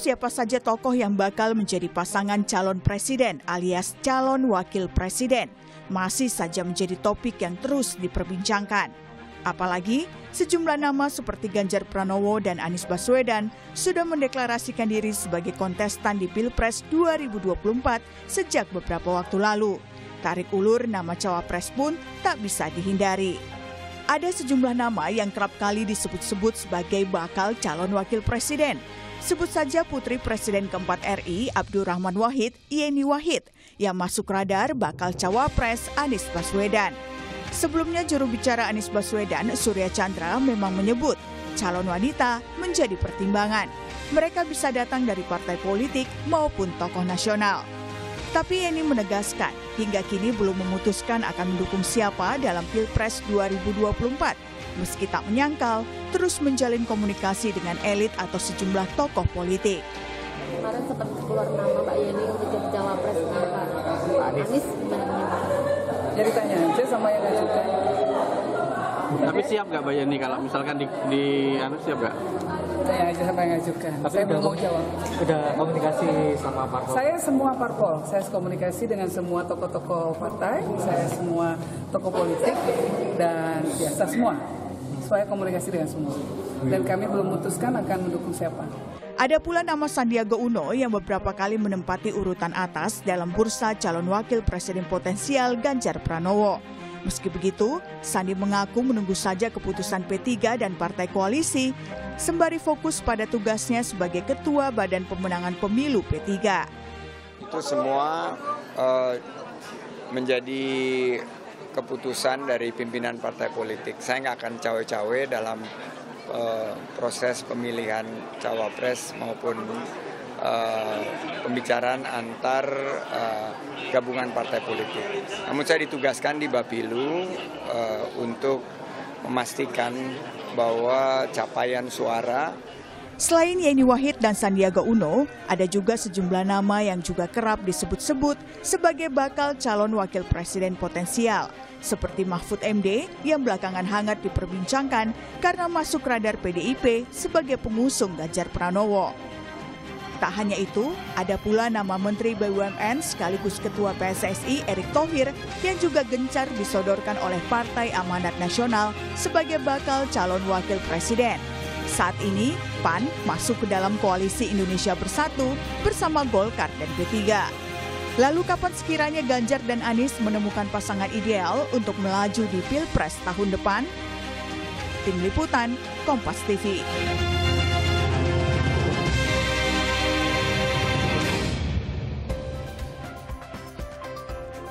siapa saja tokoh yang bakal menjadi pasangan calon presiden alias calon wakil presiden masih saja menjadi topik yang terus diperbincangkan. Apalagi sejumlah nama seperti Ganjar Pranowo dan Anies Baswedan sudah mendeklarasikan diri sebagai kontestan di Pilpres 2024 sejak beberapa waktu lalu. Tarik ulur nama cawapres pun tak bisa dihindari ada sejumlah nama yang kerap kali disebut-sebut sebagai bakal calon wakil presiden. Sebut saja putri Presiden keempat RI Abdurrahman Wahid, Yeni Wahid, yang masuk radar bakal cawapres Anies Baswedan. Sebelumnya juru bicara Anies Baswedan, Surya Chandra memang menyebut calon wanita menjadi pertimbangan. Mereka bisa datang dari partai politik maupun tokoh nasional. Tapi Yeni menegaskan, hingga kini belum memutuskan akan mendukung siapa dalam Pilpres 2024, meski tak menyangkal terus menjalin komunikasi dengan elit atau sejumlah tokoh politik. Kemarin sempat keluar nama Mbak Yeni untuk jadi cawapres nah, Pak Anies gimana penyampaian? Jadi tanya aja sama yang ngajukan. Tapi siap nggak Mbak Yeni kalau misalkan di, di Anies siap nggak? Saya aja sama yang ngajukan. Tapi saya belum mau jawab. Udah komunikasi sama parpol? Saya semua parpol. Saya komunikasi dengan semua tokoh-tokoh partai, saya semua tokoh politik dan biasa semua saya komunikasi dengan semua. Dan kami belum memutuskan akan mendukung siapa. Ada pula nama Sandiaga Uno yang beberapa kali menempati urutan atas dalam bursa calon wakil presiden potensial Ganjar Pranowo. Meski begitu, Sandi mengaku menunggu saja keputusan P3 dan partai koalisi, sembari fokus pada tugasnya sebagai ketua Badan Pemenangan Pemilu P3. Itu semua uh, menjadi keputusan dari pimpinan partai politik. Saya nggak akan cawe-cawe dalam uh, proses pemilihan cawapres maupun uh, pembicaraan antar uh, gabungan partai politik. Namun saya ditugaskan di Bapilu uh, untuk memastikan bahwa capaian suara Selain Yeni Wahid dan Sandiaga Uno, ada juga sejumlah nama yang juga kerap disebut-sebut sebagai bakal calon wakil presiden potensial, seperti Mahfud MD yang belakangan hangat diperbincangkan karena masuk radar PDIP sebagai pengusung Ganjar Pranowo. Tak hanya itu, ada pula nama Menteri BUMN sekaligus Ketua PSSI Erick Thohir yang juga gencar disodorkan oleh Partai Amanat Nasional sebagai bakal calon wakil presiden. Saat ini, PAN masuk ke dalam koalisi Indonesia Bersatu bersama Golkar dan P3. Lalu kapan sekiranya Ganjar dan Anies menemukan pasangan ideal untuk melaju di Pilpres tahun depan? Tim Liputan, Kompas TV.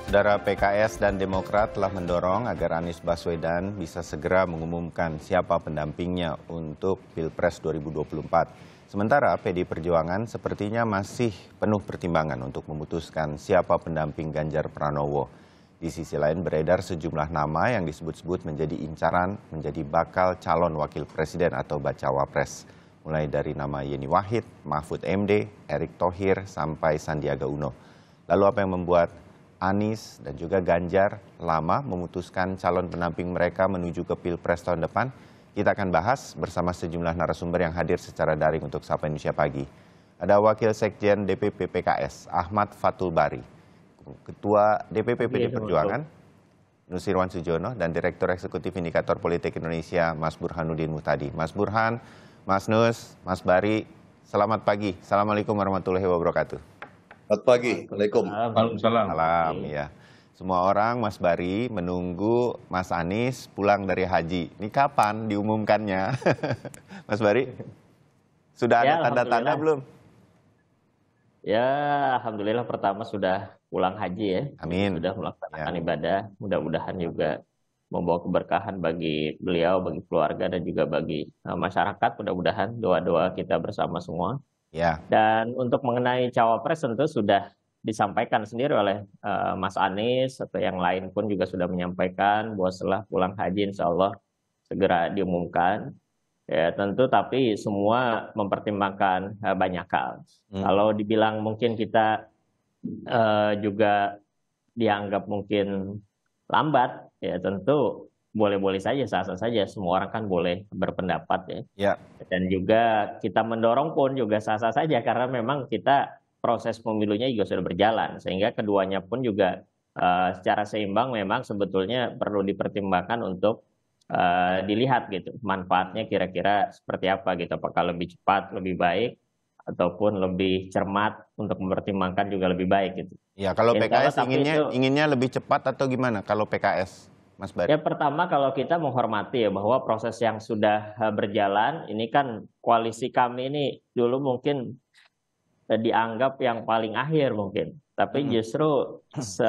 Saudara PKS dan Demokrat telah mendorong agar Anies Baswedan bisa segera mengumumkan siapa pendampingnya untuk Pilpres 2024. Sementara PD Perjuangan sepertinya masih penuh pertimbangan untuk memutuskan siapa pendamping Ganjar Pranowo. Di sisi lain beredar sejumlah nama yang disebut-sebut menjadi incaran menjadi bakal calon wakil presiden atau bacawa pres. Mulai dari nama Yeni Wahid, Mahfud MD, Erick Thohir, sampai Sandiaga Uno. Lalu apa yang membuat Anies dan juga Ganjar lama memutuskan calon pendamping mereka menuju ke Pilpres tahun depan. Kita akan bahas bersama sejumlah narasumber yang hadir secara daring untuk Sapa Indonesia Pagi. Ada Wakil Sekjen DPP PKS, Ahmad Fatul Bari, Ketua DPP PD iya, Perjuangan, Nusirwan Sujono, dan Direktur Eksekutif Indikator Politik Indonesia, Mas Burhanuddin Muhtadi. Mas Burhan, Mas Nus, Mas Bari, selamat pagi. Assalamualaikum warahmatullahi wabarakatuh. Selamat pagi. Assalamualaikum. Waalaikumsalam. Salam, ya. Semua orang, Mas Bari, menunggu Mas Anies pulang dari haji. Ini kapan diumumkannya? Mas Bari, sudah ya, ada tanda-tanda belum? Ya, Alhamdulillah pertama sudah pulang haji ya. Amin. Sudah melaksanakan ya. ibadah. Mudah-mudahan juga membawa keberkahan bagi beliau, bagi keluarga dan juga bagi eh, masyarakat. Mudah-mudahan doa-doa kita bersama semua Ya. Dan untuk mengenai cawapres tentu sudah disampaikan sendiri oleh uh, Mas Anies atau yang lain pun juga sudah menyampaikan bahwa setelah pulang haji insya Allah segera diumumkan. Ya tentu tapi semua mempertimbangkan uh, banyak hal. Hmm. Kalau dibilang mungkin kita uh, juga dianggap mungkin lambat, ya tentu boleh-boleh saja, sah-sah saja. Semua orang kan boleh berpendapat ya. ya. Dan juga kita mendorong pun juga sah-sah saja karena memang kita proses pemilunya juga sudah berjalan sehingga keduanya pun juga uh, secara seimbang memang sebetulnya perlu dipertimbangkan untuk uh, dilihat gitu manfaatnya kira-kira seperti apa gitu apakah lebih cepat lebih baik ataupun lebih cermat untuk mempertimbangkan juga lebih baik gitu. Ya kalau PKS PKS inginnya itu, inginnya lebih cepat atau gimana kalau PKS? Mas Bari? Ya pertama kalau kita menghormati ya bahwa proses yang sudah eh, berjalan ini kan koalisi kami ini dulu mungkin eh, dianggap yang paling akhir mungkin, tapi hmm. justru se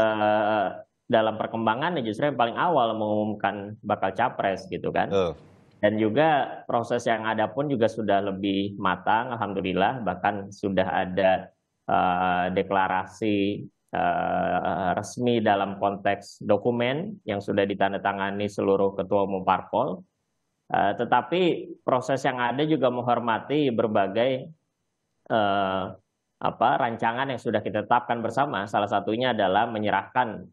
dalam perkembangan ya justru yang paling awal mengumumkan bakal capres gitu kan. Uh. Dan juga proses yang ada pun juga sudah lebih matang, alhamdulillah. Bahkan sudah ada uh, deklarasi Eh, resmi dalam konteks dokumen yang sudah ditandatangani seluruh ketua umum parpol. Eh, tetapi proses yang ada juga menghormati berbagai eh, apa rancangan yang sudah kita tetapkan bersama. Salah satunya adalah menyerahkan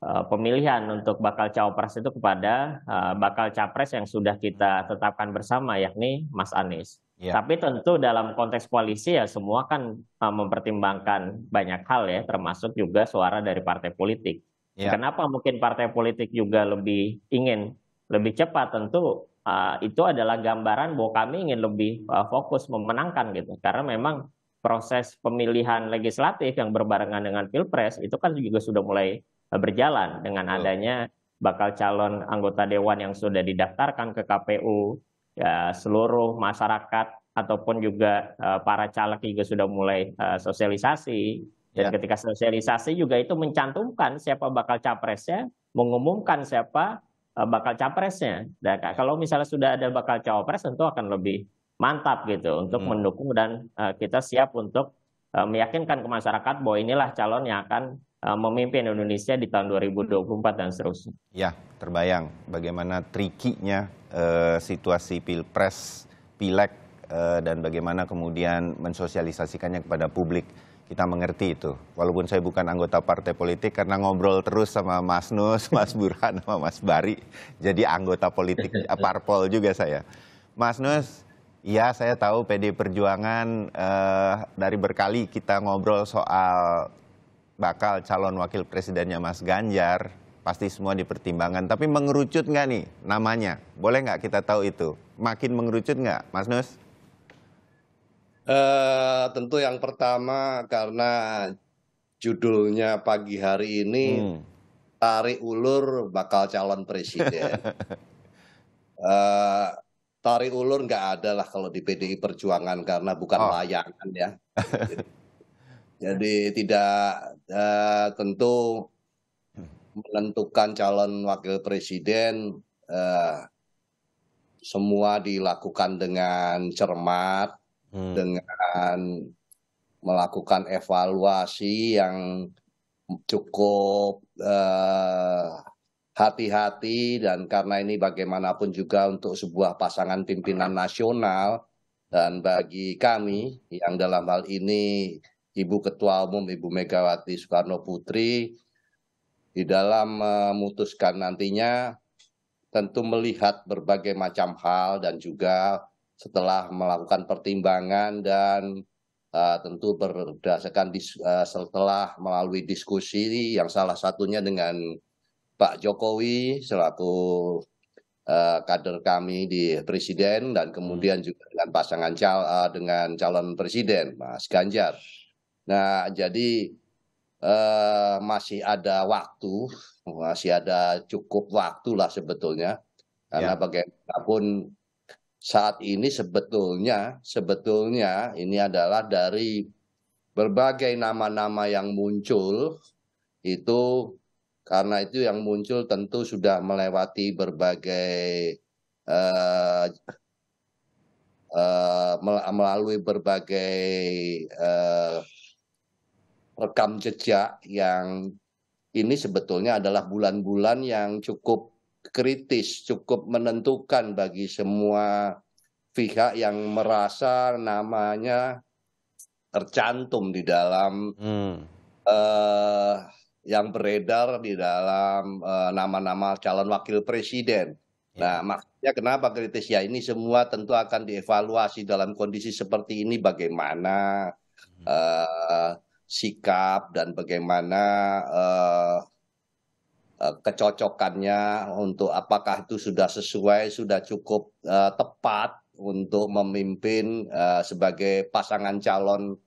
pemilihan untuk bakal cawapres itu kepada bakal capres yang sudah kita tetapkan bersama yakni Mas Anies. Ya. Tapi tentu dalam konteks koalisi ya semua kan e, mempertimbangkan banyak hal ya, termasuk juga suara dari partai politik. Ya. Kenapa mungkin partai politik juga lebih ingin lebih cepat? Tentu uh, itu adalah gambaran bahwa kami ingin lebih uh, fokus memenangkan gitu, karena memang proses pemilihan legislatif yang berbarengan dengan pilpres itu kan juga sudah mulai uh, berjalan dengan adanya bakal calon anggota dewan yang sudah didaftarkan ke KPU ya, seluruh masyarakat ataupun juga uh, para caleg juga sudah mulai uh, sosialisasi dan ya. ketika sosialisasi juga itu mencantumkan siapa bakal capresnya, mengumumkan siapa uh, bakal capresnya. Dan nah, kalau misalnya sudah ada bakal cawapres tentu akan lebih mantap gitu untuk hmm. mendukung dan uh, kita siap untuk uh, meyakinkan ke masyarakat bahwa inilah calon yang akan Uh, memimpin Indonesia di tahun 2024 dan seterusnya. Ya, terbayang bagaimana trikinya uh, situasi pilpres, pilek, uh, dan bagaimana kemudian mensosialisasikannya kepada publik. Kita mengerti itu. Walaupun saya bukan anggota partai politik, karena ngobrol terus sama Mas Nus, Mas Burhan, sama Mas Bari, jadi anggota politik eh, parpol juga saya. Mas Nus, ya saya tahu PD Perjuangan eh, dari berkali kita ngobrol soal bakal calon wakil presidennya Mas Ganjar, pasti semua dipertimbangkan. Tapi mengerucut nggak nih namanya? Boleh nggak kita tahu itu? Makin mengerucut nggak, Mas Nus? Uh, tentu yang pertama karena judulnya pagi hari ini hmm. tarik ulur bakal calon presiden. uh, tarik ulur nggak ada lah kalau di PDI Perjuangan karena bukan oh. layangan ya. Jadi tidak eh, tentu menentukan calon wakil presiden eh, semua dilakukan dengan cermat, hmm. dengan melakukan evaluasi yang cukup eh, hati-hati eh, dan karena ini bagaimanapun juga untuk sebuah pasangan pimpinan nasional dan bagi kami yang dalam hal ini Ibu Ketua Umum Ibu Megawati Soekarno Putri di dalam memutuskan nantinya tentu melihat berbagai macam hal dan juga setelah melakukan pertimbangan dan uh, tentu berdasarkan dis, uh, setelah melalui diskusi yang salah satunya dengan Pak Jokowi selaku uh, kader kami di presiden dan kemudian hmm. juga dengan pasangan cal uh, dengan calon presiden Mas Ganjar. Nah, jadi eh, masih ada waktu, masih ada cukup waktu lah sebetulnya. Karena ya. bagaimanapun saat ini sebetulnya, sebetulnya ini adalah dari berbagai nama-nama yang muncul itu karena itu yang muncul tentu sudah melewati berbagai uh, uh, melalui berbagai uh, rekam jejak yang ini sebetulnya adalah bulan-bulan yang cukup kritis, cukup menentukan bagi semua pihak yang merasa namanya tercantum di dalam hmm. uh, yang beredar di dalam eh, nama-nama uh, calon wakil presiden. Yeah. Nah, maksudnya kenapa kritis ya ini semua tentu akan dievaluasi dalam kondisi seperti ini bagaimana hmm. uh, sikap dan bagaimana uh, kecocokannya untuk apakah itu sudah sesuai sudah cukup uh, tepat untuk memimpin uh, sebagai pasangan calon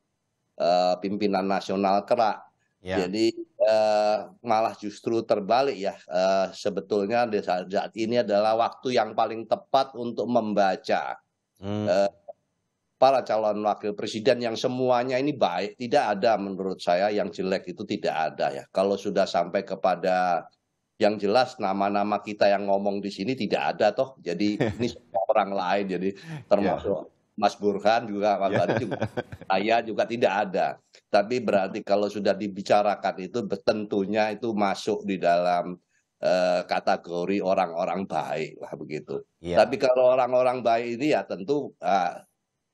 uh, pimpinan nasional kerak. Ya. Jadi uh, malah justru terbalik ya. Uh, sebetulnya saat ini adalah waktu yang paling tepat untuk membaca hmm. uh, para calon wakil presiden yang semuanya ini baik, tidak ada menurut saya yang jelek itu tidak ada ya. Kalau sudah sampai kepada yang jelas nama-nama kita yang ngomong di sini tidak ada toh. Jadi ini orang lain jadi termasuk yeah. Mas Burhan juga Mas yeah. juga saya juga tidak ada. Tapi berarti kalau sudah dibicarakan itu tentunya itu masuk di dalam eh, kategori orang-orang baik lah begitu. Ya. Tapi kalau orang-orang baik ini ya tentu uh,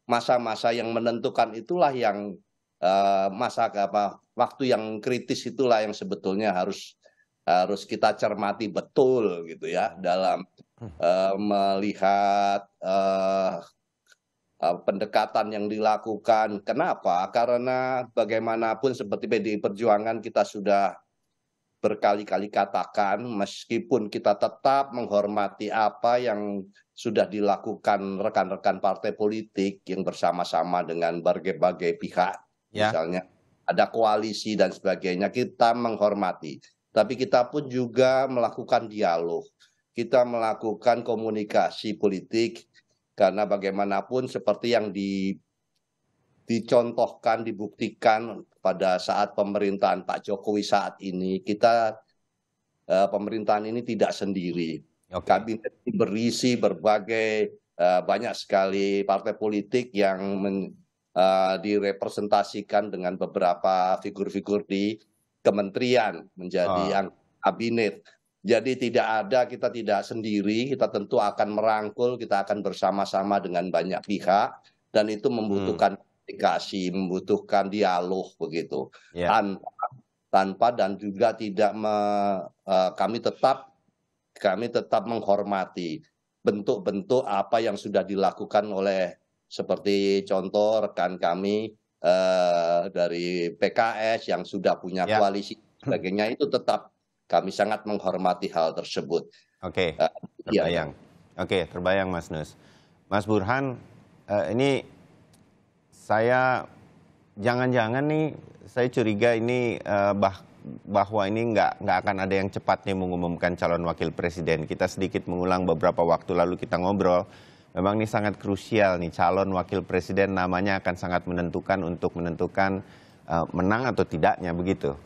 masa-masa yang menentukan itulah yang uh, masa apa waktu yang kritis itulah yang sebetulnya harus harus kita cermati betul gitu ya dalam uh, melihat uh, pendekatan yang dilakukan. Kenapa? Karena bagaimanapun seperti PDI Perjuangan kita sudah berkali-kali katakan, meskipun kita tetap menghormati apa yang sudah dilakukan rekan-rekan partai politik yang bersama-sama dengan berbagai bagai pihak, ya. misalnya ada koalisi dan sebagainya, kita menghormati. Tapi kita pun juga melakukan dialog, kita melakukan komunikasi politik karena bagaimanapun seperti yang di dicontohkan, dibuktikan pada saat pemerintahan Pak Jokowi saat ini kita uh, pemerintahan ini tidak sendiri. Okay. Kabinet berisi berbagai uh, banyak sekali partai politik yang men, uh, direpresentasikan dengan beberapa figur-figur di kementerian menjadi yang ah. kabinet. Jadi tidak ada kita tidak sendiri, kita tentu akan merangkul, kita akan bersama-sama dengan banyak pihak dan itu hmm. membutuhkan hmm komunikasi, membutuhkan dialog begitu. Yeah. Tanpa tanpa dan juga tidak me, uh, kami tetap kami tetap menghormati bentuk-bentuk apa yang sudah dilakukan oleh seperti contoh rekan kami uh, dari PKS yang sudah punya ya. koalisi sebagainya itu tetap kami sangat menghormati hal tersebut. Oke, okay. E, iya. terbayang. Oke, okay, terbayang Mas Nus. Mas Burhan, ini saya jangan-jangan nih saya curiga ini uh, bah, bahwa ini nggak nggak akan ada yang cepat nih mengumumkan calon wakil presiden. Kita sedikit mengulang beberapa waktu lalu kita ngobrol. Memang ini sangat krusial nih calon wakil presiden namanya akan sangat menentukan untuk menentukan uh, menang atau tidaknya begitu.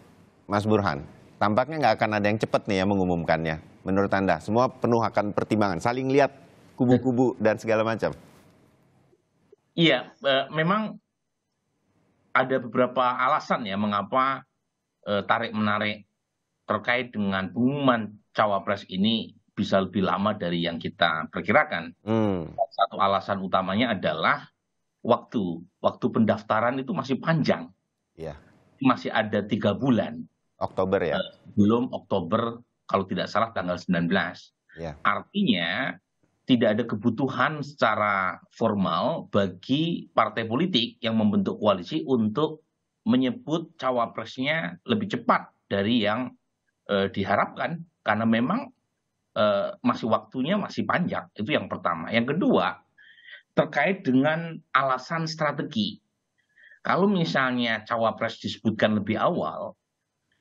Mas Burhan, tampaknya nggak akan ada yang cepat nih ya mengumumkannya. Menurut Anda, semua penuh akan pertimbangan, saling lihat kubu-kubu dan segala macam. Iya, eh, memang ada beberapa alasan ya mengapa eh, tarik menarik terkait dengan pengumuman cawapres ini bisa lebih lama dari yang kita perkirakan. Hmm. Satu alasan utamanya adalah waktu waktu pendaftaran itu masih panjang, iya. masih ada tiga bulan. Oktober ya? Eh, belum Oktober kalau tidak salah tanggal 19. belas. Iya. Artinya tidak ada kebutuhan secara formal bagi partai politik yang membentuk koalisi untuk menyebut cawapresnya lebih cepat dari yang e, diharapkan karena memang e, masih waktunya masih panjang itu yang pertama yang kedua terkait dengan alasan strategi kalau misalnya cawapres disebutkan lebih awal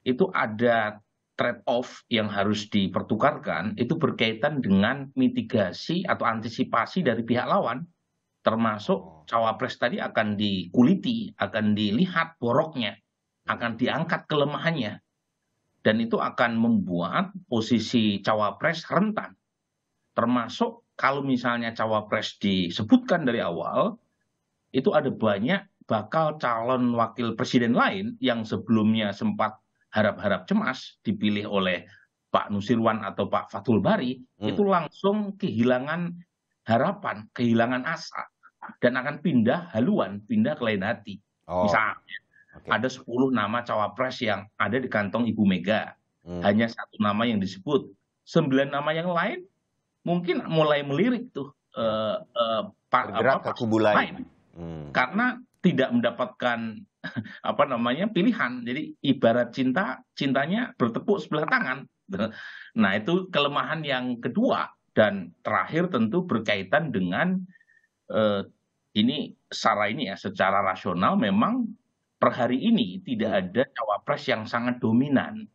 itu ada trade off yang harus dipertukarkan itu berkaitan dengan mitigasi atau antisipasi dari pihak lawan termasuk oh. cawapres tadi akan dikuliti, akan dilihat boroknya, akan diangkat kelemahannya. Dan itu akan membuat posisi cawapres rentan. Termasuk kalau misalnya cawapres disebutkan dari awal, itu ada banyak bakal calon wakil presiden lain yang sebelumnya sempat harap harap cemas dipilih oleh pak nusirwan atau pak fatul bari hmm. itu langsung kehilangan harapan kehilangan asa dan akan pindah haluan pindah ke lain hati oh. misalnya okay. ada 10 nama cawapres yang ada di kantong ibu mega hmm. hanya satu nama yang disebut sembilan nama yang lain mungkin mulai melirik tuh uh, uh, pak, apa, kubu lain. Hmm. Karena tidak mendapatkan apa namanya pilihan. Jadi ibarat cinta, cintanya bertepuk sebelah tangan. Nah, itu kelemahan yang kedua dan terakhir tentu berkaitan dengan eh, ini Sarah ini ya secara rasional memang per hari ini tidak hmm. ada cawapres yang sangat dominan.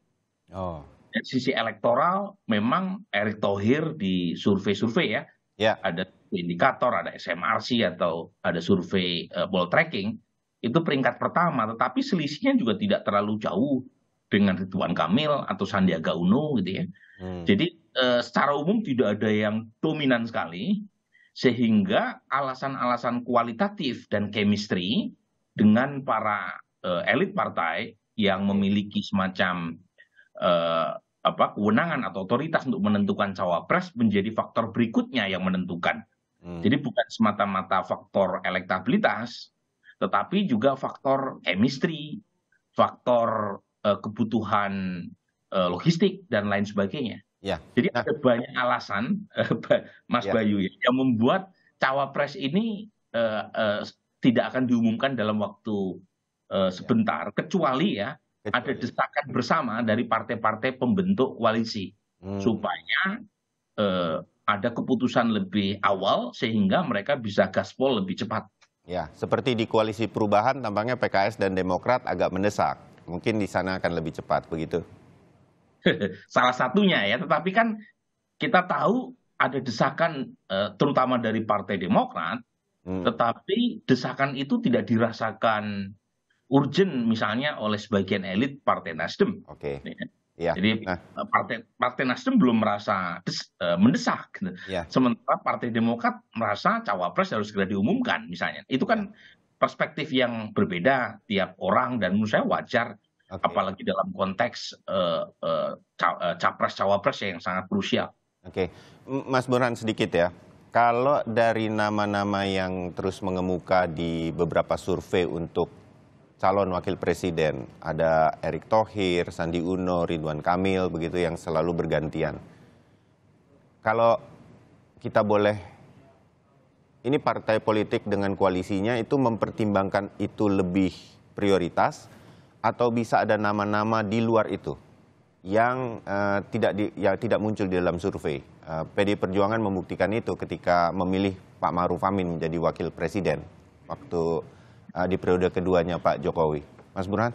Oh. sisi elektoral memang Erick Thohir di survei-survei ya, ya. ada indikator ada smrc atau ada survei eh, ball tracking itu peringkat pertama tetapi selisihnya juga tidak terlalu jauh dengan Ridwan Kamil atau Sandiaga Uno gitu ya. Hmm. Jadi uh, secara umum tidak ada yang dominan sekali sehingga alasan-alasan kualitatif dan chemistry dengan para uh, elit partai yang memiliki semacam uh, apa kewenangan atau otoritas untuk menentukan cawapres menjadi faktor berikutnya yang menentukan Hmm. jadi bukan semata mata faktor elektabilitas tetapi juga faktor chemistry faktor eh, kebutuhan eh, logistik dan lain sebagainya ya. jadi nah. ada banyak alasan Mas ya. Bayu ya, yang membuat cawapres ini eh, tidak akan diumumkan dalam waktu sebentar ya. kecuali ya ada desakan bersama dari partai-partai pembentuk koalisi hmm. supaya Uh, ada keputusan lebih awal sehingga mereka bisa gaspol lebih cepat. Ya, seperti di koalisi perubahan tampaknya PKS dan Demokrat agak mendesak. Mungkin di sana akan lebih cepat begitu. Salah satunya ya, tetapi kan kita tahu ada desakan eh, terutama dari Partai Demokrat, hmm. tetapi desakan itu tidak dirasakan urgent misalnya oleh sebagian elit Partai Nasdem. Oke. Okay. Ya. Iya. jadi nah. eh, partai nasdem belum merasa eh, mendesak ya. sementara partai demokrat merasa cawapres harus segera diumumkan misalnya itu kan iya. perspektif yang berbeda tiap orang dan menurut saya wajar apalagi dalam konteks eh, capres cawapres yang sangat krusial oke mas burhan sedikit ya kalau dari nama-nama yang terus mengemuka di beberapa survei untuk calon wakil presiden. Ada Erick Thohir, Sandi Uno, Ridwan Kamil, begitu yang selalu bergantian. Kalau kita boleh, ini partai politik dengan koalisinya itu mempertimbangkan itu lebih prioritas atau bisa ada nama-nama di luar itu yang uh, tidak di, yang tidak muncul di dalam survei. Uh, eh, PD Perjuangan membuktikan itu ketika memilih Pak Maruf Amin menjadi wakil presiden waktu uh, di periode keduanya Pak Jokowi? Mas Burhan?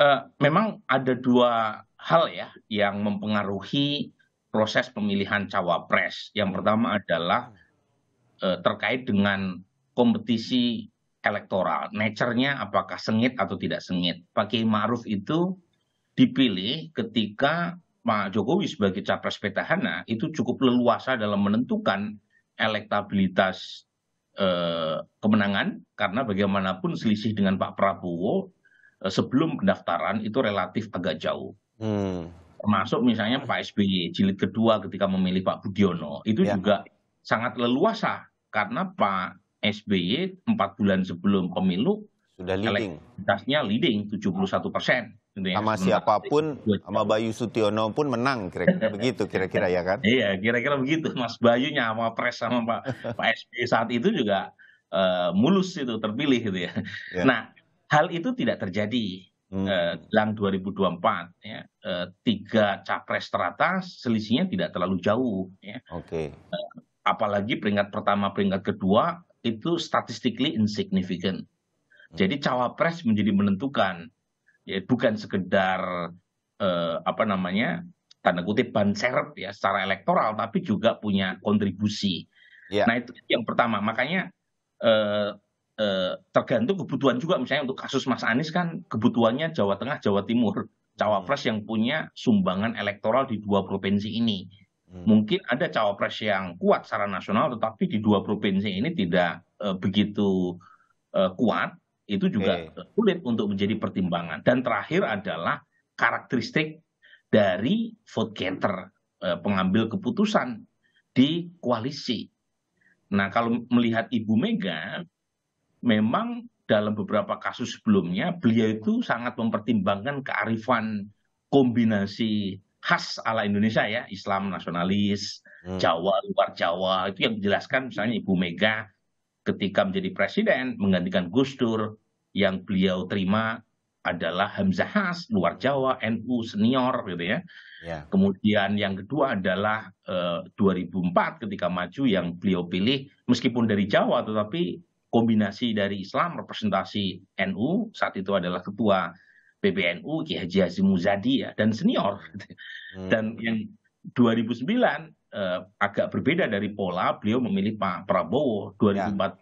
Uh, memang ada dua hal ya yang mempengaruhi proses pemilihan cawapres. Yang pertama adalah uh, terkait dengan kompetisi elektoral. Nature-nya apakah sengit atau tidak sengit. Pak Ma'ruf itu dipilih ketika Pak Jokowi sebagai capres petahana itu cukup leluasa dalam menentukan elektabilitas Eh, kemenangan karena bagaimanapun selisih dengan Pak Prabowo eh, sebelum pendaftaran itu relatif agak jauh. Hmm. Termasuk misalnya Pak SBY jilid kedua ketika memilih Pak Budiono itu ya. juga sangat leluasa karena Pak SBY empat bulan sebelum pemilu sudah leading. Elektritasnya leading 71 persen. Dengan sama hmm. siapapun, sama Bayu Sutiono pun menang, kira-kira begitu, kira-kira ya kan? Iya, kira-kira begitu. Mas Bayunya sama Pres sama Pak, Pak SBY saat itu juga uh, mulus itu terpilih gitu ya. Yeah. Nah, hal itu tidak terjadi hmm. uh, dalam 2024. Ya. Uh, tiga capres teratas selisihnya tidak terlalu jauh. Ya. Oke. Okay. Uh, eh, apalagi peringkat pertama, peringkat kedua itu statistically insignificant. Hmm. Jadi cawapres menjadi menentukan ya bukan sekedar eh, apa namanya tanda kutip ban serep ya secara elektoral tapi juga punya kontribusi. Yeah. Nah itu yang pertama makanya eh, eh, tergantung kebutuhan juga misalnya untuk kasus Mas Anies kan kebutuhannya Jawa Tengah Jawa Timur cawapres hmm. yang punya sumbangan elektoral di dua provinsi ini. Hmm. Mungkin ada cawapres yang kuat secara nasional tetapi di dua provinsi ini tidak eh, begitu eh, kuat itu juga sulit untuk menjadi pertimbangan dan terakhir adalah karakteristik dari vote getter eh, pengambil keputusan di koalisi nah kalau melihat ibu mega memang dalam beberapa kasus sebelumnya beliau itu sangat mempertimbangkan kearifan kombinasi khas ala Indonesia ya Islam nasionalis hmm. Jawa luar Jawa itu yang dijelaskan misalnya Ibu Mega ketika menjadi presiden menggantikan gus dur yang beliau terima adalah Hamzah Has luar Jawa NU senior gitu ya. ya. Kemudian yang kedua adalah eh, 2004 ketika maju yang beliau pilih meskipun dari Jawa tetapi kombinasi dari Islam representasi NU saat itu adalah ketua PBNU Ki Haji Muzadi ya dan senior. Hmm. Dan yang 2009 Eh, agak berbeda dari pola beliau memilih pak prabowo 2014 ya.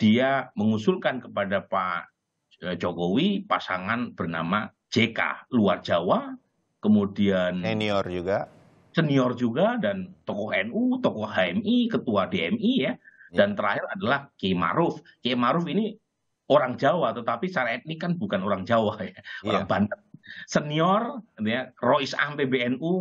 dia mengusulkan kepada pak eh, jokowi pasangan bernama jk luar jawa kemudian senior juga senior juga dan tokoh nu tokoh hmi ketua dmi ya. ya dan terakhir adalah Kiai Maruf. Kiai Maruf ini orang Jawa tetapi secara etnik kan bukan orang Jawa ya, iya. orang ya. Banten. Senior ya, Rois Am PBNU,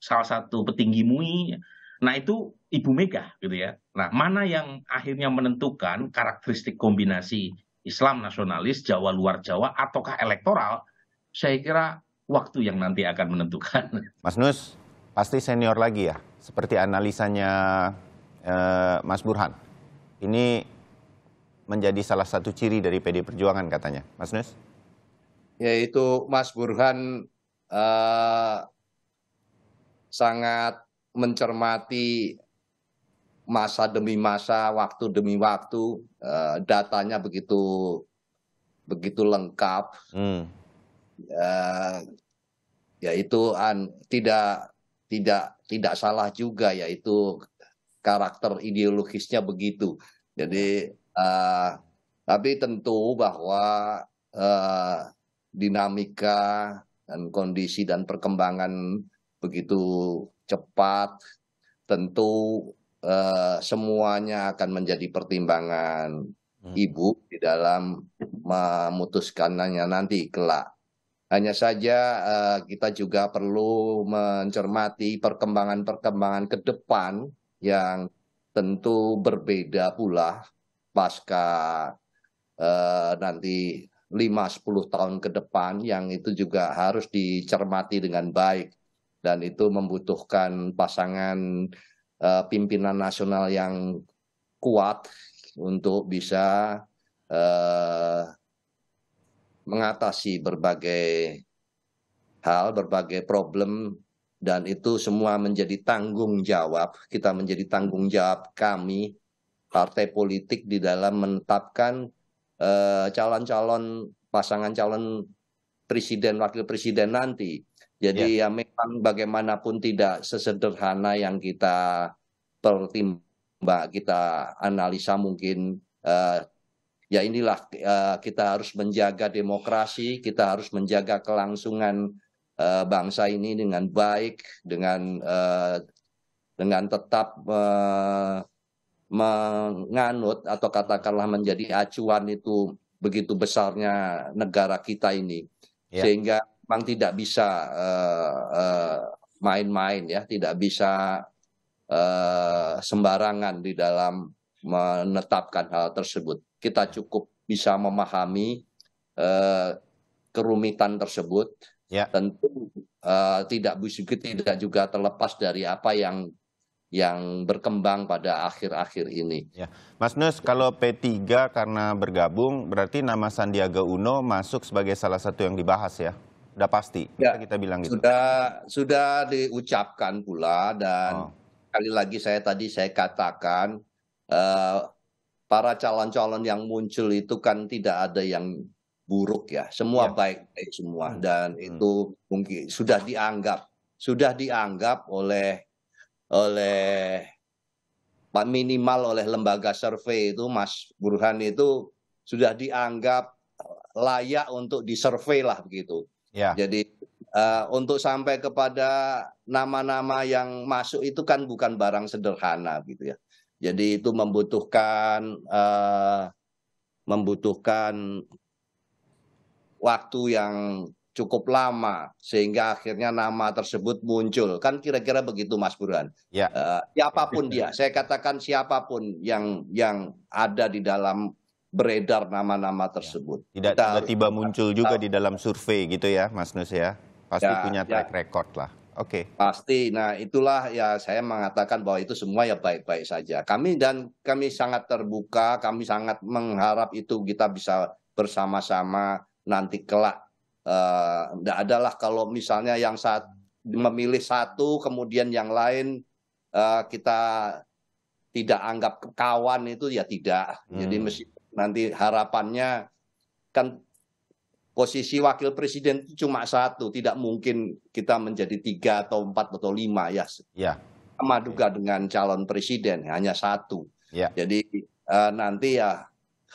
salah satu petinggi MUI. Nah itu Ibu Mega gitu ya. Nah mana yang akhirnya menentukan karakteristik kombinasi Islam nasionalis, Jawa luar Jawa, ataukah elektoral, saya kira waktu yang nanti akan menentukan. Mas Nus, pasti senior lagi ya, seperti analisanya eh, Mas Burhan. Ini menjadi salah satu ciri dari PD Perjuangan katanya, Mas Nus? Yaitu Mas Burhan eh, sangat mencermati masa demi masa, waktu demi waktu, uh, datanya begitu begitu lengkap. Hmm. Uh, eh, yaitu an, tidak tidak tidak salah juga yaitu karakter ideologisnya begitu. Jadi uh, tapi tentu bahwa uh, dinamika dan kondisi dan perkembangan begitu cepat tentu eh, semuanya akan menjadi pertimbangan hmm. ibu di dalam memutuskannya nanti kelak. Hanya saja eh, kita juga perlu mencermati perkembangan-perkembangan ke depan yang tentu berbeda pula pasca eh, nanti 5-10 tahun ke depan yang itu juga harus dicermati dengan baik dan itu membutuhkan pasangan uh, pimpinan nasional yang kuat untuk bisa uh, mengatasi berbagai hal, berbagai problem dan itu semua menjadi tanggung jawab kita menjadi tanggung jawab kami partai politik di dalam menetapkan eh, calon-calon uh, calon -calon, pasangan calon presiden wakil presiden nanti jadi yeah. ya memang bagaimanapun tidak sesederhana yang kita pertimbang, kita analisa mungkin uh, ya inilah uh, kita harus menjaga demokrasi, kita harus menjaga kelangsungan uh, bangsa ini dengan baik, dengan uh, dengan tetap uh, menganut atau katakanlah menjadi acuan itu begitu besarnya negara kita ini, yeah. sehingga memang tidak bisa eh, eh, main-main ya, tidak bisa eh, sembarangan di dalam menetapkan hal tersebut. Kita cukup bisa memahami kerumitan tersebut. Ya. Tentu uh, tidak tidak juga terlepas dari apa yang yang berkembang pada akhir-akhir ini. Ya. Mas Nus, kalau P3 karena bergabung, berarti nama Sandiaga Uno masuk sebagai salah satu yang dibahas ya? Sudah pasti. Ya, kita bilang gitu. Sudah sudah diucapkan pula dan oh. kali lagi saya tadi saya katakan uh, para calon-calon yang muncul itu kan tidak ada yang buruk ya. Semua ya. baik-baik ya. semua hmm. dan hmm. itu mungkin sudah dianggap sudah dianggap oleh oleh minimal oleh lembaga survei itu Mas Burhan itu sudah dianggap layak untuk disurvey lah begitu. Yeah. Jadi uh, untuk sampai kepada nama-nama yang masuk itu kan bukan barang sederhana gitu ya. Jadi itu membutuhkan uh, membutuhkan waktu yang cukup lama sehingga akhirnya nama tersebut muncul kan kira-kira begitu Mas Burhan. Ya. Uh, siapapun dia, saya katakan siapapun yang yang ada di dalam beredar nama-nama iya. tersebut. Tidak tiba-tiba muncul juga di dalam survei gitu ya, Mas Nus ya. Pasti ya, punya ya. track ya. record lah. Oke. Okay. Pasti. Nah, itulah ya saya mengatakan bahwa itu semua ya baik-baik saja. Kami dan kami sangat terbuka, kami sangat mengharap itu kita bisa bersama-sama nanti kelak. Tidak eh, uh, adalah kalau misalnya yang saat memilih satu kemudian yang lain uh, kita tidak anggap kawan itu ya tidak. Hmm. Jadi mesti nanti harapannya kan posisi wakil presiden itu cuma satu, tidak mungkin kita menjadi tiga atau empat atau lima ya. Ya. Sama juga dengan calon presiden hanya satu. Ya. Jadi uh, nanti ya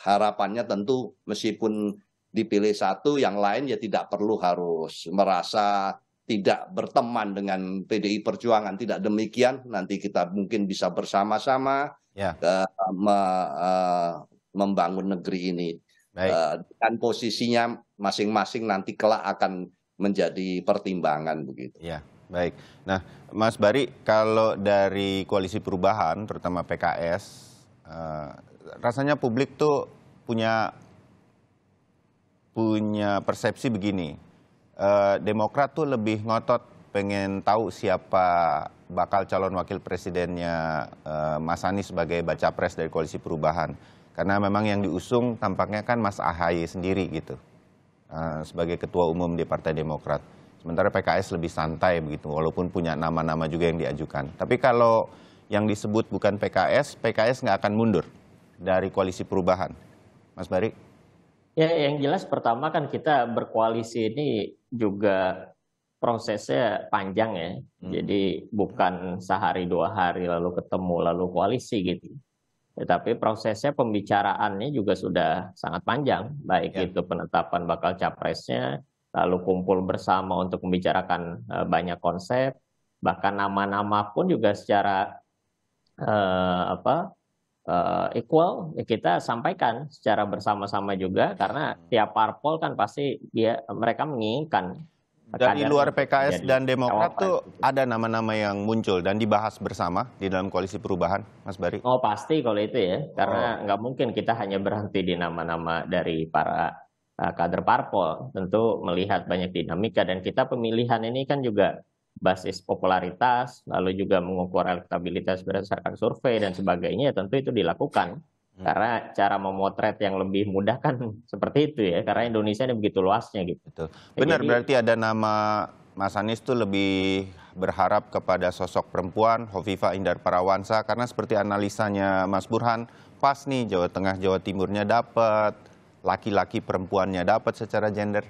harapannya tentu meskipun dipilih satu, yang lain ya tidak perlu harus merasa tidak berteman dengan PDI Perjuangan. Tidak demikian, nanti kita mungkin bisa bersama-sama ya. uh, uh, membangun negeri ini. Baik. Uh, dan posisinya masing-masing nanti kelak akan menjadi pertimbangan begitu. Ya, baik. Nah, Mas Bari, kalau dari koalisi perubahan, terutama PKS, uh, eh, rasanya publik tuh punya punya persepsi begini. Uh, Demokrat tuh lebih ngotot pengen tahu siapa bakal calon wakil presidennya uh, Mas Anies sebagai baca pres dari koalisi perubahan. Karena memang yang diusung tampaknya kan Mas Ahaye sendiri gitu. Ah, sebagai ketua umum di Partai Demokrat. Sementara PKS lebih santai begitu, walaupun punya nama-nama juga yang diajukan. Tapi kalau yang disebut bukan PKS, PKS nggak akan mundur dari koalisi perubahan. Mas Bari? Ya, yang jelas pertama kan kita berkoalisi ini juga prosesnya panjang ya. Hmm. Jadi bukan sehari dua hari lalu ketemu lalu koalisi gitu. Tetapi prosesnya pembicaraannya juga sudah sangat panjang, baik ya. itu penetapan bakal capresnya, lalu kumpul bersama untuk membicarakan eh, banyak konsep, bahkan nama-nama pun juga secara uh, apa uh, equal ya kita sampaikan secara bersama-sama juga, karena hmm. tiap parpol kan pasti dia mereka menginginkan dari luar PKS dan Demokrat tuh gitu. ada nama-nama yang muncul dan dibahas bersama di dalam koalisi perubahan, Mas Bari? Oh pasti kalau itu ya, karena oh. nggak mungkin kita hanya berhenti di nama-nama dari para eh, kader parpol tentu melihat banyak dinamika dan kita pemilihan ini kan juga basis popularitas lalu juga mengukur elektabilitas berdasarkan survei dan sebagainya tentu itu dilakukan Hmm. Karena cara memotret yang lebih mudah kan seperti itu ya, karena Indonesia ini begitu luasnya gitu. Betul. Ya, Benar, Jadi, berarti ada nama Mas Anies tuh lebih berharap kepada sosok perempuan Hovifa Indar Parawansa karena seperti analisanya Mas Burhan, pas nih Jawa Tengah Jawa Timurnya dapat, laki-laki perempuannya dapat secara gender.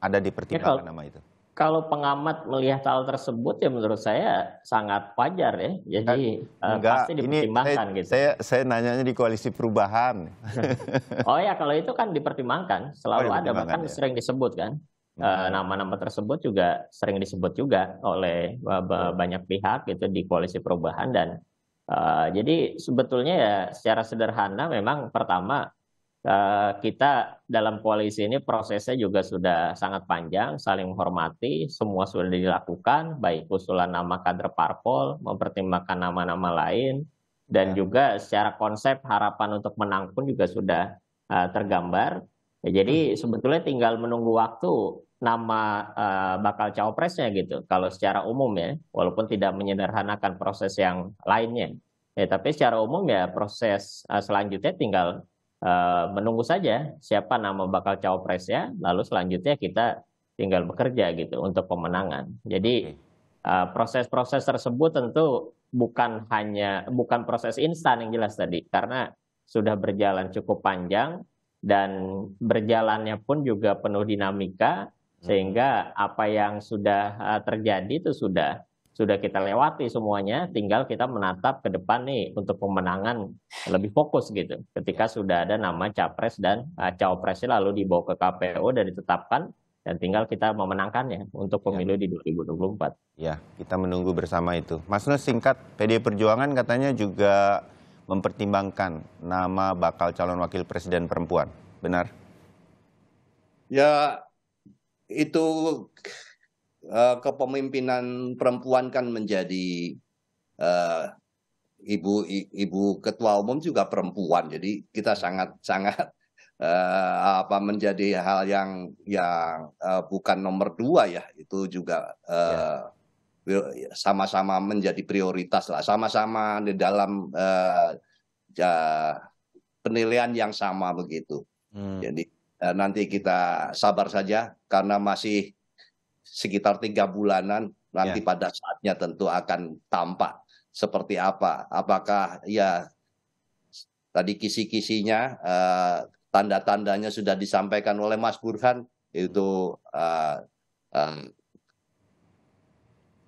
Ada ya, pertimbangan ya, nama itu kalau pengamat melihat hal tersebut ya menurut saya sangat wajar ya. Jadi eh, eh, Enggak, uh, pasti dipertimbangkan ini saya, gitu. Saya saya nanyanya di koalisi perubahan. oh ya kalau itu kan dipertimbangkan, selalu oh, iya, ada bahkan ya. sering disebut kan. Hmm. Eh, nama-nama uh, tersebut juga sering disebut juga oleh iya. banyak pihak gitu di koalisi perubahan dan uh, jadi sebetulnya ya secara sederhana memang pertama Eh, kita dalam koalisi ini prosesnya juga sudah sangat panjang, saling menghormati, semua sudah dilakukan, baik usulan nama kader parpol, mempertimbangkan nama-nama lain, dan ya. juga secara konsep harapan untuk menang pun juga sudah uh, tergambar. Ya, jadi hmm. sebetulnya tinggal menunggu waktu nama uh, bakal cawapresnya gitu, kalau secara umum ya, walaupun tidak menyederhanakan proses yang lainnya. Ya, tapi secara umum ya proses uh, selanjutnya tinggal Eh, menunggu saja siapa nama bakal cawapresnya, lalu selanjutnya kita tinggal bekerja gitu untuk pemenangan. Jadi eh, proses-proses tersebut tentu bukan hanya bukan proses instan yang jelas tadi, karena sudah berjalan cukup panjang dan berjalannya pun juga penuh dinamika hmm. sehingga apa yang sudah eh, terjadi itu sudah sudah kita lewati semuanya, tinggal kita menatap ke depan nih untuk pemenangan lebih fokus gitu. Ketika sudah ada nama capres dan uh, cawapresnya lalu dibawa ke KPU dan ditetapkan dan tinggal kita memenangkannya untuk iya. pemilu ya. di 2024. Ya, kita menunggu bersama itu. Mas Nus singkat, PD Perjuangan katanya juga mempertimbangkan nama bakal calon wakil presiden perempuan. Benar? Ya, itu Eh, kepemimpinan perempuan kan menjadi uh, ibu i, ibu ketua umum juga perempuan jadi kita sangat sangat uh, apa menjadi hal yang yang uh, bukan nomor dua ya itu juga uh, sama-sama menjadi prioritas lah sama-sama di dalam uh, ja, penilaian yang sama begitu hmm. jadi uh, nanti kita sabar saja karena masih sekitar tiga bulanan nanti ya. pada saatnya tentu akan tampak seperti apa. Apakah ya tadi kisi-kisinya eh, tanda-tandanya sudah disampaikan oleh Mas Burhan itu eh, eh,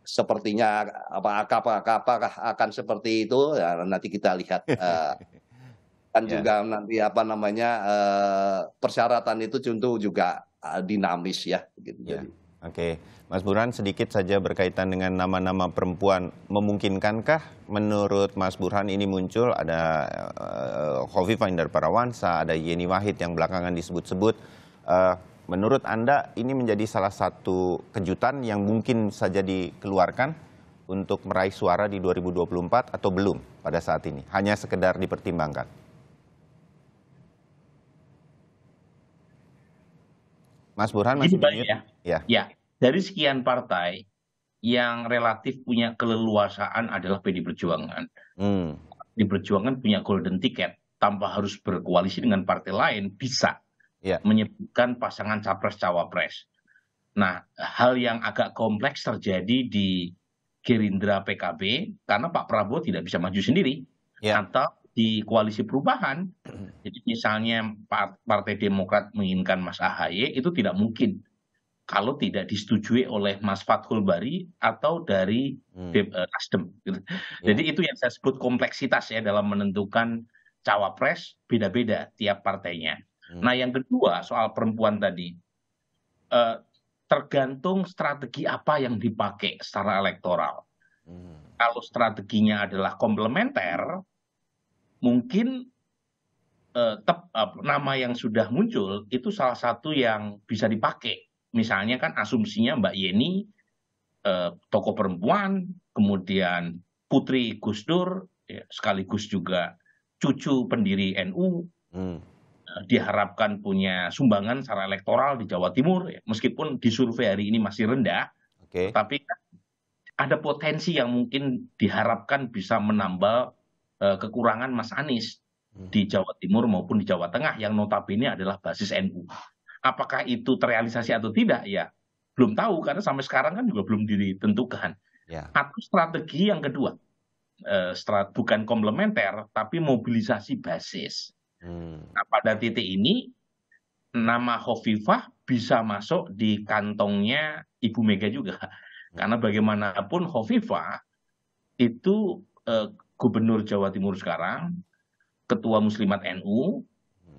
sepertinya apa apakah apakah akan seperti itu ya, nanti kita lihat eh, dan yeah. juga nanti apa namanya eh, persyaratan itu tentu juga eh, dinamis ya gitu. Yeah. Jadi Oke, Mas Burhan sedikit saja berkaitan dengan nama-nama perempuan. Memungkinkankah menurut Mas Burhan ini muncul ada uh, eh, Hovi Indar Parawansa, ada Yeni Wahid yang belakangan disebut-sebut. Uh, menurut Anda ini menjadi salah satu kejutan yang mungkin saja dikeluarkan untuk meraih suara di 2024 atau belum pada saat ini? Hanya sekedar dipertimbangkan. Mas Burhan, masih Jadi banyak ya. ya. Ya, dari sekian partai yang relatif punya keleluasaan adalah PD Perjuangan. Hmm. PD Perjuangan punya golden ticket tanpa harus berkoalisi dengan partai lain bisa ya. menyebutkan pasangan capres cawapres. Nah, hal yang agak kompleks terjadi di Gerindra PKB karena Pak Prabowo tidak bisa maju sendiri Ya. atau di koalisi perubahan. Mm-hmm. Jadi misalnya Partai Demokrat menginginkan Mas Ahaye itu tidak mungkin kalau tidak disetujui oleh Mas Fathul Bari atau dari hmm. Eh, Nasdem. Ya. Jadi itu yang saya sebut kompleksitas ya dalam menentukan cawapres beda-beda tiap partainya. Hmm. Nah yang kedua soal perempuan tadi, eh, tergantung strategi apa yang dipakai secara elektoral. Hmm. Kalau strateginya adalah komplementer, mungkin eh, nama yang sudah muncul itu salah satu yang bisa dipakai misalnya kan asumsinya mbak yeni eh, tokoh perempuan kemudian putri Gus ya, sekaligus juga cucu pendiri nu hmm. Eh, diharapkan punya sumbangan secara elektoral di jawa timur ya, meskipun di survei hari ini masih rendah okay. tapi kan ada potensi yang mungkin diharapkan bisa menambah Eh, kekurangan Mas Anies hmm. di Jawa Timur maupun di Jawa Tengah yang notabene adalah basis NU. Apakah itu terrealisasi atau tidak ya belum tahu karena sampai sekarang kan juga belum ditentukan. Ya. Atau strategi yang kedua eh, bukan komplementer tapi mobilisasi basis. Hmm. Nah, pada titik ini nama Hovifah bisa masuk di kantongnya Ibu Mega juga. Hmm. Karena bagaimanapun Hovifah itu eh, gubernur Jawa Timur sekarang, ketua Muslimat NU,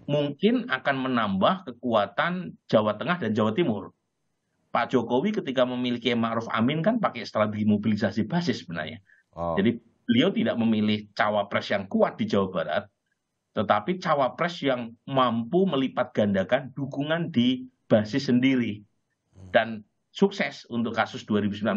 mungkin akan menambah kekuatan Jawa Tengah dan Jawa Timur. Pak Jokowi ketika memiliki Ma'ruf Amin kan pakai strategi mobilisasi basis sebenarnya. Oh. Jadi beliau tidak memilih cawapres yang kuat di Jawa Barat, tetapi cawapres yang mampu melipat gandakan dukungan di basis sendiri dan sukses untuk kasus 2019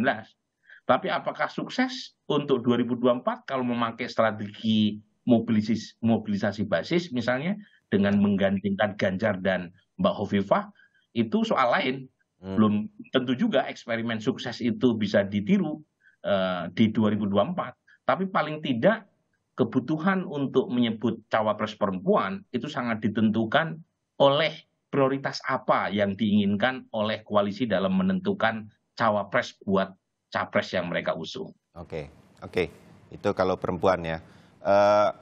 tapi apakah sukses untuk 2024 kalau memakai strategi mobilisasi, mobilisasi basis misalnya dengan menggantikan Ganjar dan Mbak Hovifah itu soal lain hmm. belum tentu juga eksperimen sukses itu bisa ditiru uh, di 2024 tapi paling tidak kebutuhan untuk menyebut cawapres perempuan itu sangat ditentukan oleh prioritas apa yang diinginkan oleh koalisi dalam menentukan cawapres buat capres yang mereka usung. Oke, okay. oke. Okay. Itu kalau perempuan ya. Uh,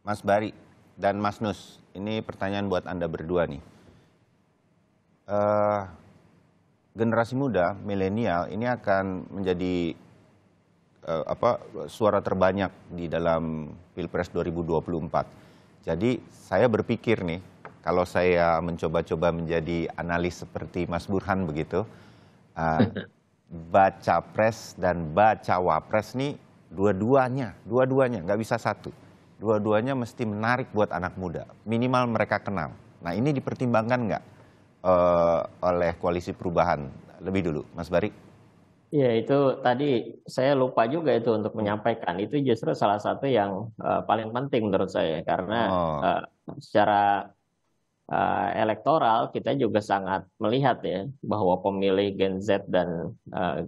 Mas Bari dan Mas Nus, ini pertanyaan buat Anda berdua nih. Uh, generasi muda, milenial, ini akan menjadi uh, apa suara terbanyak di dalam Pilpres 2024. Jadi saya berpikir nih, kalau saya mencoba-coba menjadi analis seperti Mas Burhan begitu, uh, baca pres dan baca wapres nih dua-duanya, dua-duanya nggak bisa satu. Dua-duanya mesti menarik buat anak muda, minimal mereka kenal. Nah ini dipertimbangkan nggak uh, oleh koalisi perubahan? Lebih dulu, Mas Barik. Ya itu tadi saya lupa juga itu untuk menyampaikan itu justru salah satu yang uh, paling penting menurut saya karena oh. uh, secara uh, elektoral kita juga sangat melihat ya bahwa pemilih Gen Z dan uh,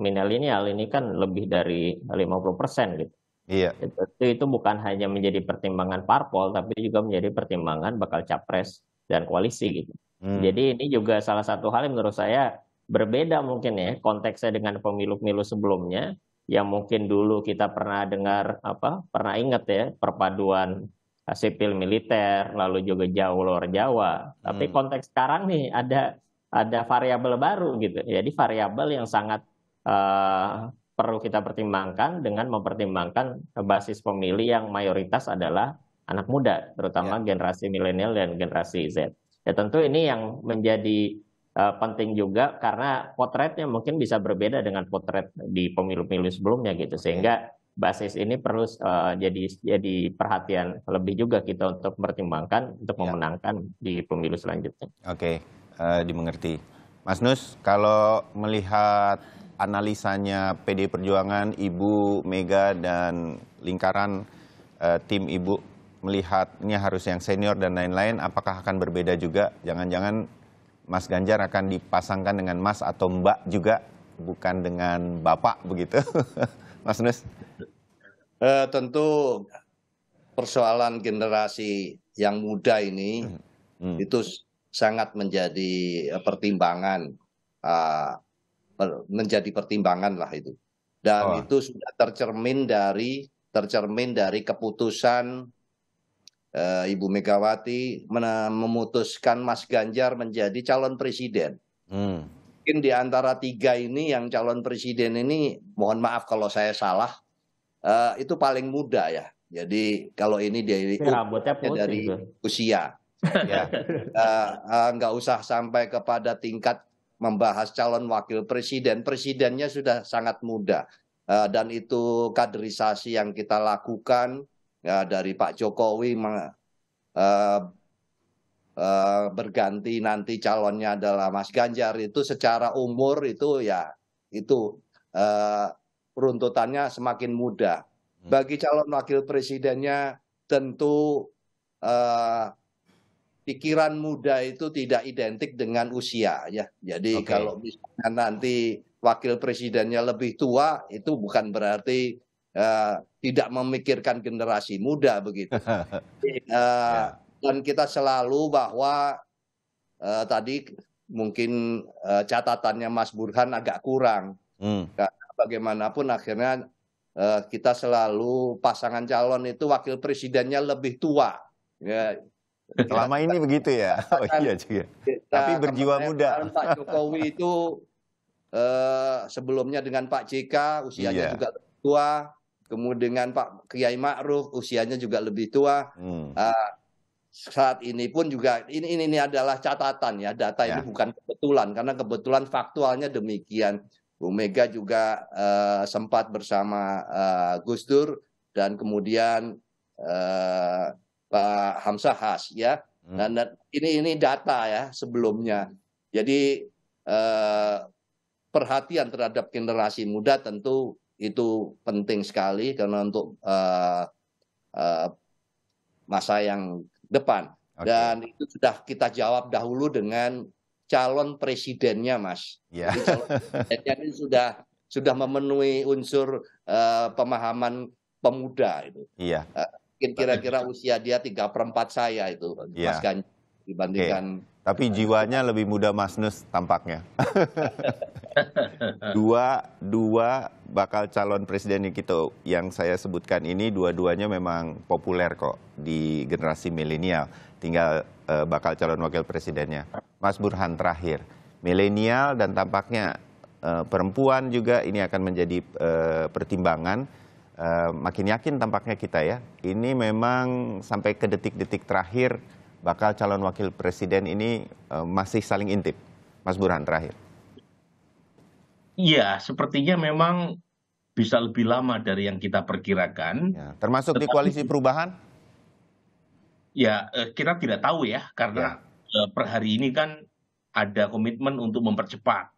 milenial ini kan lebih dari 50% gitu. Iya. Itu, itu bukan hanya menjadi pertimbangan parpol tapi juga menjadi pertimbangan bakal capres dan koalisi gitu. Hmm. Jadi ini juga salah satu hal yang menurut saya berbeda mungkin ya konteksnya dengan pemilu-pemilu sebelumnya yang mungkin dulu kita pernah dengar apa pernah ingat ya perpaduan Nah, sipil militer, lalu juga jauh luar Jawa. Tapi hmm. konteks sekarang nih ada ada variabel baru gitu. Jadi variabel yang sangat uh, perlu kita pertimbangkan dengan mempertimbangkan basis pemilih yang mayoritas adalah anak muda, terutama ya. generasi milenial dan generasi Z. Ya tentu ini yang menjadi uh, penting juga karena potretnya mungkin bisa berbeda dengan potret di pemilu-pemilu sebelumnya gitu. Sehingga ya basis ini perlu uh, jadi jadi perhatian lebih juga kita untuk pertimbangkan untuk ya. memenangkan di pemilu selanjutnya. Oke, uh, dimengerti. Mas Nus, kalau melihat analisanya PD Perjuangan, Ibu Mega dan lingkaran uh, tim Ibu melihatnya harus yang senior dan lain-lain, apakah akan berbeda juga? Jangan-jangan Mas Ganjar akan dipasangkan dengan Mas atau Mbak juga, bukan dengan Bapak begitu? Mas Nes? Uh, tentu persoalan generasi yang muda ini hmm. hmm. itu sangat menjadi eh, pertimbangan, uh, menjadi pertimbangan lah itu. Dan oh. itu sudah tercermin dari tercermin dari keputusan uh, Ibu Megawati memutuskan Mas Ganjar menjadi calon presiden. Hmm mungkin di antara tiga ini yang calon presiden ini mohon maaf kalau saya salah uh, itu paling muda ya. Jadi kalau ini dari ya, dari usia ya uh, nggak usah sampai kepada tingkat membahas calon wakil presiden. Presidennya sudah sangat muda uh, dan itu kaderisasi yang kita lakukan uh, dari Pak Jokowi uh, Eh, berganti nanti calonnya adalah Mas Ganjar itu secara umur itu ya itu uh, runtutannya semakin mudah. Hmm. Bagi calon wakil presidennya tentu uh, pikiran muda itu tidak identik dengan usia ya. Jadi okay. kalau misalnya nanti wakil presidennya lebih tua itu bukan berarti uh, tidak memikirkan generasi muda begitu. uh, yeah dan kita selalu bahwa uh, tadi mungkin uh, catatannya Mas Burhan agak kurang. Hmm. bagaimanapun akhirnya uh, kita selalu pasangan calon itu wakil presidennya lebih tua. Ya, Selama ini begitu ya. Oh iya kan juga. Kita, Tapi berjiwa muda. Pak Jokowi itu uh, sebelumnya dengan Pak JK usianya iya. juga tua, kemudian Pak Kiai Ma'ruf usianya juga lebih tua. Hmm. Uh, saat ini pun juga ini ini, ini adalah catatan ya data ya. bukan kebetulan karena kebetulan faktualnya demikian. Bu Mega juga uh, sempat bersama uh, Gus Dur dan kemudian uh, Pak Hamzah Has ya. Hmm. Dan, dan ini ini data ya sebelumnya. Jadi uh, perhatian terhadap generasi muda tentu itu penting sekali karena untuk uh, uh, masa yang depan. Okay. Dan itu sudah kita jawab dahulu dengan calon presidennya, Mas. Yeah. Jadi calon presidennya sudah sudah memenuhi unsur uh, pemahaman pemuda itu. Iya. Yeah. Uh, kira-kira usia dia tiga perempat saya itu, yeah. Mas iya. Ganjar dibandingkan. Okay. Tapi jiwanya lebih muda Mas Nus tampaknya. dua dua bakal calon presiden kita yang saya sebutkan ini dua-duanya memang populer kok di generasi milenial. Tinggal uh, bakal calon wakil presidennya. Mas Burhan terakhir, milenial dan tampaknya uh, perempuan juga ini akan menjadi uh, pertimbangan. Uh, makin yakin tampaknya kita ya. Ini memang sampai ke detik-detik terakhir bakal calon wakil presiden ini eh, masih saling intip? Mas Burhan terakhir. Iya, sepertinya memang bisa lebih lama dari yang kita perkirakan. Ya, termasuk Tetapi, di koalisi perubahan? Ya, eh, kita tidak tahu ya, karena ya. Eh, per hari ini kan ada komitmen untuk mempercepat,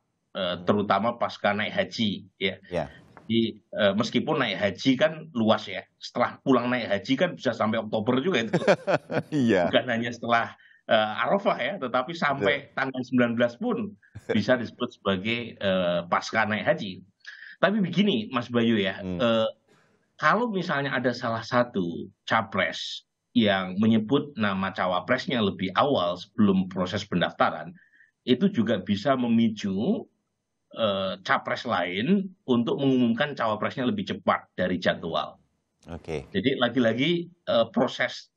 terutama pasca naik haji. Ya. ya jadi eh, meskipun naik haji kan luas ya setelah pulang naik haji kan bisa sampai oktober juga itu iya. bukan hanya setelah e, Arafah ya, tetapi sampai iya. tanggal 19 pun bisa disebut sebagai e, pasca naik haji. Tapi begini, Mas Bayu ya, hmm. e, kalau misalnya ada salah satu capres yang menyebut nama cawapresnya lebih awal sebelum proses pendaftaran, itu juga bisa memicu Eh, capres lain untuk mengumumkan cawapresnya lebih cepat dari jadwal. Oke. Okay. Jadi lagi-lagi eh, proses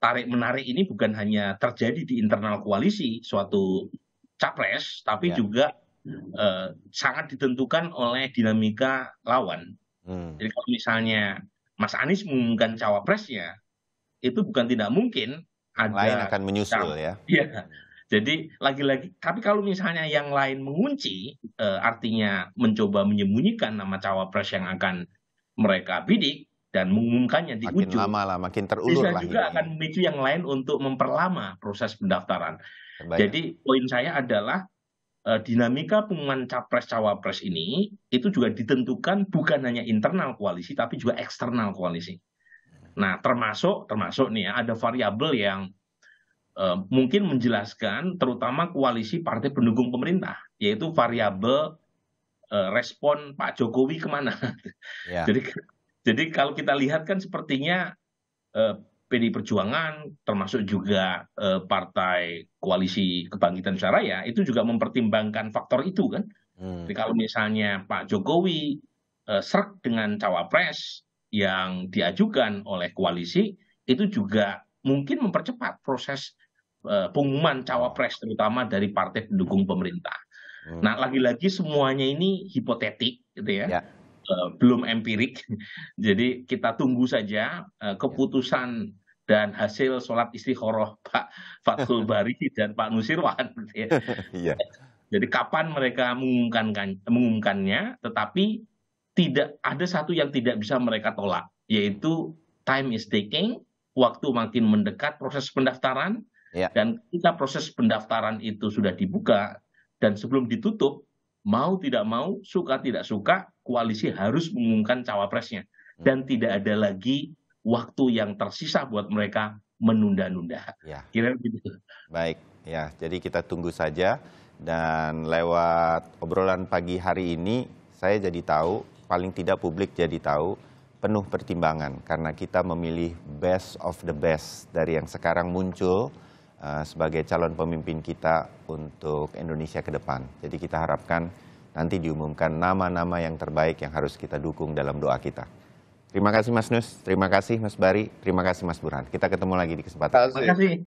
tarik menarik ini bukan hanya terjadi di internal koalisi suatu capres, tapi yeah. juga Uh, sangat ditentukan oleh dinamika lawan. Hmm. Jadi kalau misalnya Mas Anies mengumumkan cawapresnya, itu bukan tidak mungkin ada lain akan menyusul ya. ya. Jadi lagi-lagi, tapi kalau misalnya yang lain mengunci, e, artinya mencoba menyembunyikan nama cawapres yang akan mereka bidik dan mengumumkannya di makin ujung, lama lah, makin terulur bisa lah, juga ini. akan memicu yang lain untuk memperlama proses pendaftaran. Banyak. Jadi poin saya adalah e, dinamika pengumuman capres cawapres ini itu juga ditentukan bukan hanya internal koalisi tapi juga eksternal koalisi. Nah termasuk termasuk nih ya, ada variabel yang Eh, mungkin menjelaskan terutama koalisi partai pendukung pemerintah yaitu variabel eh, respon Pak Jokowi kemana. Ya. jadi jadi kalau kita lihat kan sepertinya eh, PD Perjuangan termasuk juga partai koalisi Kebangkitan Saraya itu juga mempertimbangkan faktor itu kan. Hmm. Jadi kalau misalnya Pak Jokowi eh, serak dengan cawapres yang diajukan oleh koalisi itu juga mungkin mempercepat proses Eh, pengumuman cawapres terutama dari partai pendukung pemerintah. Hmm. Nah, lagi-lagi semuanya ini hipotetik, gitu ya. ya. Uh, belum empirik, jadi kita tunggu saja uh, keputusan dan hasil sholat istiqoroh Pak Fatul Bari dan Pak Nusirwan. Gitu ya. ya. Jadi kapan mereka mengumumkan mengumumkannya, tetapi tidak ada satu yang tidak bisa mereka tolak, yaitu time is taking, waktu makin mendekat proses pendaftaran, Ya. dan ketika proses pendaftaran itu sudah dibuka dan sebelum ditutup mau tidak mau suka tidak suka koalisi harus mengumumkan cawapresnya hmm. dan tidak ada lagi waktu yang tersisa buat mereka menunda-nunda. Ya. Kira begitu. Baik, ya. Jadi kita tunggu saja dan lewat obrolan pagi hari ini saya jadi tahu paling tidak publik jadi tahu penuh pertimbangan karena kita memilih best of the best dari yang sekarang muncul Eh, sebagai calon pemimpin kita untuk Indonesia ke depan. Jadi kita harapkan nanti diumumkan nama-nama yang terbaik yang harus kita dukung dalam doa kita. Terima kasih Mas Nus, terima kasih Mas Bari, terima kasih Mas Burhan. Kita ketemu lagi di kesempatan. Terima kasih.